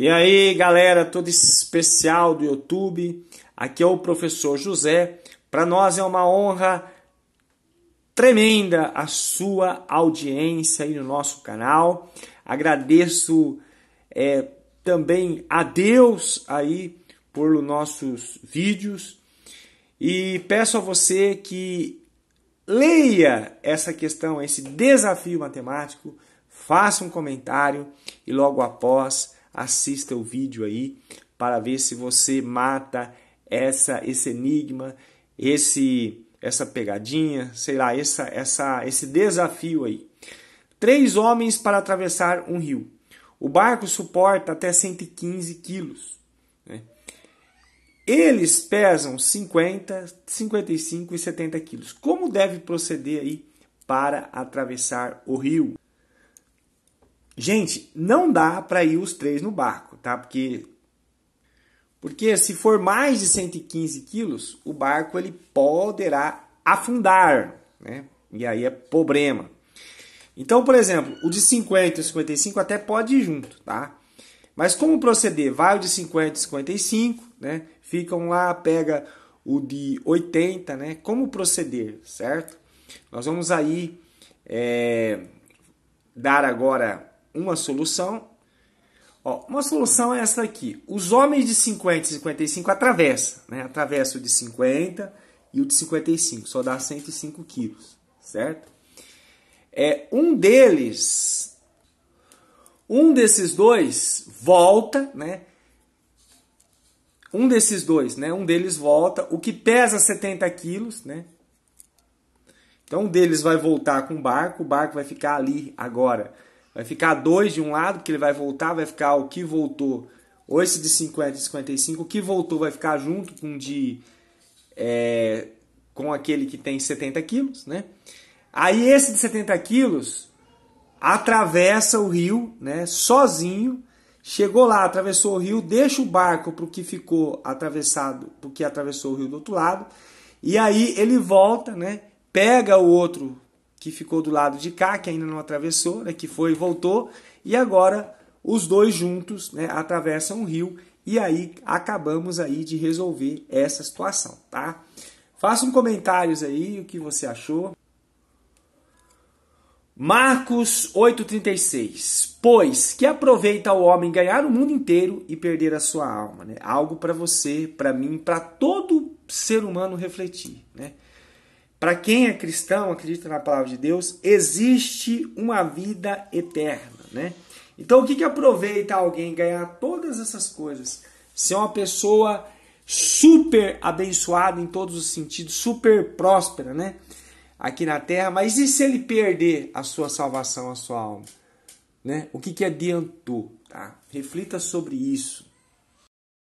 E aí, galera, todo especial do YouTube. Aqui é o professor José. Para nós é uma honra tremenda a sua audiência aí no nosso canal. Agradeço é, também a Deus aí por nossos vídeos e peço a você que leia essa questão, esse desafio matemático, faça um comentário e logo após assista o vídeo aí para ver se você mata essa esse enigma, esse essa pegadinha, sei lá, essa essa esse desafio aí. Três homens para atravessar um rio. O barco suporta até 115 quilos. Né? Eles pesam 50, 55 e 70 quilos. Como deve proceder aí para atravessar o rio? Gente, não dá para ir os três no barco, tá? Porque porque se for mais de 115 quilos, o barco ele poderá afundar, né? E aí é problema. Então, por exemplo, o de 50 e 55 até pode ir junto, tá? Mas como proceder? Vai o de 50 e 55, né? Ficam lá, pega o de 80, né? Como proceder, certo? Nós vamos aí é, dar agora uma solução. Ó, uma solução é essa aqui. Os homens de 50 e 55 atravessa, né? Atravessa o de 50 e o de 55, só dá 105 quilos, certo? É, um deles, um desses dois volta, né? Um desses dois, né? Um deles volta, o que pesa 70 quilos, né? Então um deles vai voltar com o barco, o barco vai ficar ali agora Vai ficar 2 de um lado, porque ele vai voltar, vai ficar o que voltou, ou esse de 50 e 55, o que voltou vai ficar junto com de é, com aquele que tem 70 quilos, né? Aí esse de 70 quilos atravessa o rio, né? Sozinho, chegou lá, atravessou o rio, deixa o barco para o que ficou atravessado, porque atravessou o rio do outro lado, e aí ele volta, né? Pega o outro que ficou do lado de cá, que ainda não atravessou, né, que foi e voltou, e agora os dois juntos né, atravessam o rio e aí acabamos aí de resolver essa situação, tá? Façam comentários aí o que você achou. Marcos 8:36. Pois que aproveita o homem ganhar o mundo inteiro e perder a sua alma, né? Algo para você, para mim, para todo ser humano refletir, né? Para quem é cristão, acredita na palavra de Deus, existe uma vida eterna, né? Então, o que, que aproveita alguém ganhar todas essas coisas? Ser uma pessoa super abençoada em todos os sentidos, super próspera, né? Aqui na terra, mas e se ele perder a sua salvação, a sua alma? Né? O que, que adiantou? Tá? Reflita sobre isso.